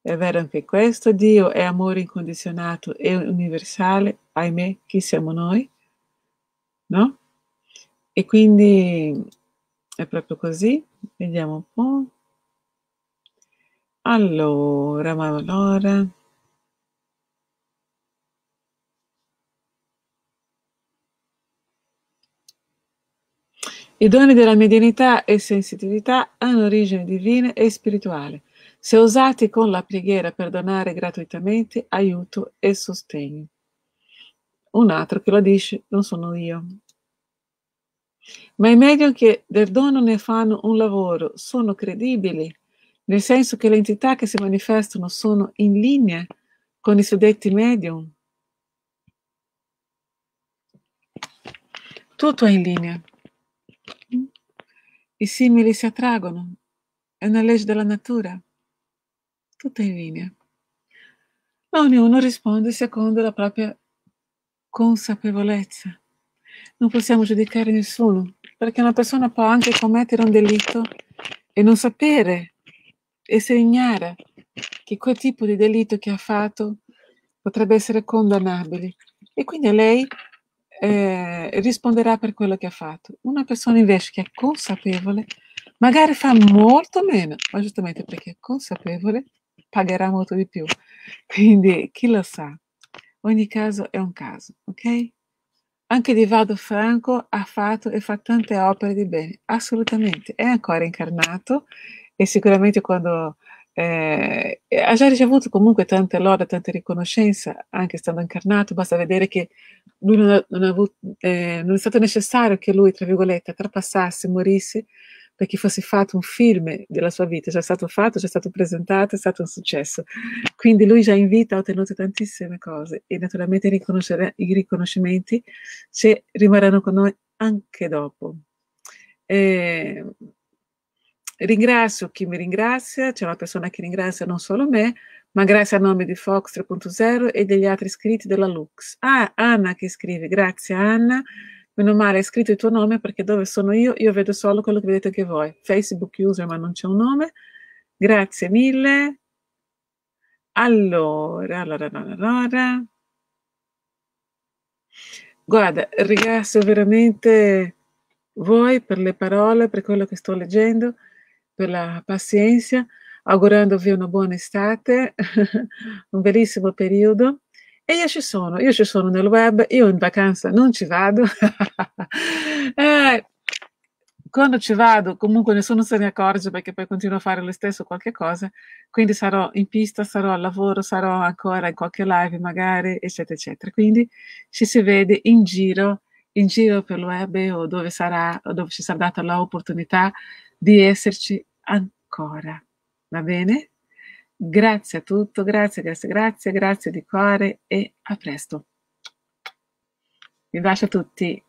È vero anche questo, Dio è amore incondizionato e universale, ahimè, chi siamo noi? No? E quindi è proprio così, vediamo un po'. Allora, ma allora... I doni della medianità e sensitività hanno origine divina e spirituale, se usati con la preghiera per donare gratuitamente aiuto e sostegno. Un altro che lo dice non sono io. Ma i medium che del dono ne fanno un lavoro sono credibili nel senso che le entità che si manifestano sono in linea con i suddetti medium. Tutto è in linea. I simili si attraggono, è una legge della natura. Tutto è in linea. Ma ognuno risponde secondo la propria consapevolezza. Non possiamo giudicare nessuno, perché una persona può anche commettere un delitto e non sapere e se ignara che quel tipo di delitto che ha fatto potrebbe essere condannabile e quindi lei eh, risponderà per quello che ha fatto. Una persona invece che è consapevole magari fa molto meno, ma giustamente perché è consapevole pagherà molto di più. Quindi chi lo sa, ogni caso è un caso, ok? Anche Di Vado Franco ha fatto e fa tante opere di bene, assolutamente, è ancora incarnato e sicuramente quando eh, ha già ricevuto comunque tante lode, tante riconoscenze, anche stando incarnato, basta vedere che lui non, ha, non, ha avuto, eh, non è stato necessario che lui, tra virgolette, trapassasse, morisse, perché fosse fatto un film della sua vita, già cioè, stato fatto, già stato presentato, è stato un successo. Quindi lui già in vita ha ottenuto tantissime cose e naturalmente i riconoscimenti ci rimarranno con noi anche dopo. Eh, Ringrazio chi mi ringrazia, c'è una persona che ringrazia non solo me, ma grazie a nome di Fox 3.0 e degli altri iscritti della Lux. Ah, Anna che scrive, grazie Anna. Meno male, hai scritto il tuo nome perché dove sono io, io vedo solo quello che vedete anche voi. Facebook user, ma non c'è un nome. Grazie mille. Allora, Allora, allora, allora. Guarda, ringrazio veramente voi per le parole, per quello che sto leggendo per la pazienza, augurandovi una buona estate, un bellissimo periodo. E io ci sono, io ci sono nel web, io in vacanza non ci vado. eh, quando ci vado, comunque nessuno se ne accorge perché poi continuo a fare lo stesso qualche cosa, quindi sarò in pista, sarò al lavoro, sarò ancora in qualche live magari, eccetera, eccetera. Quindi ci si vede in giro, in giro per il web o dove sarà, o dove ci sarà data l'opportunità di esserci ancora. Va bene? Grazie a tutto, grazie, grazie, grazie, grazie di cuore e a presto. Vi bacio a tutti.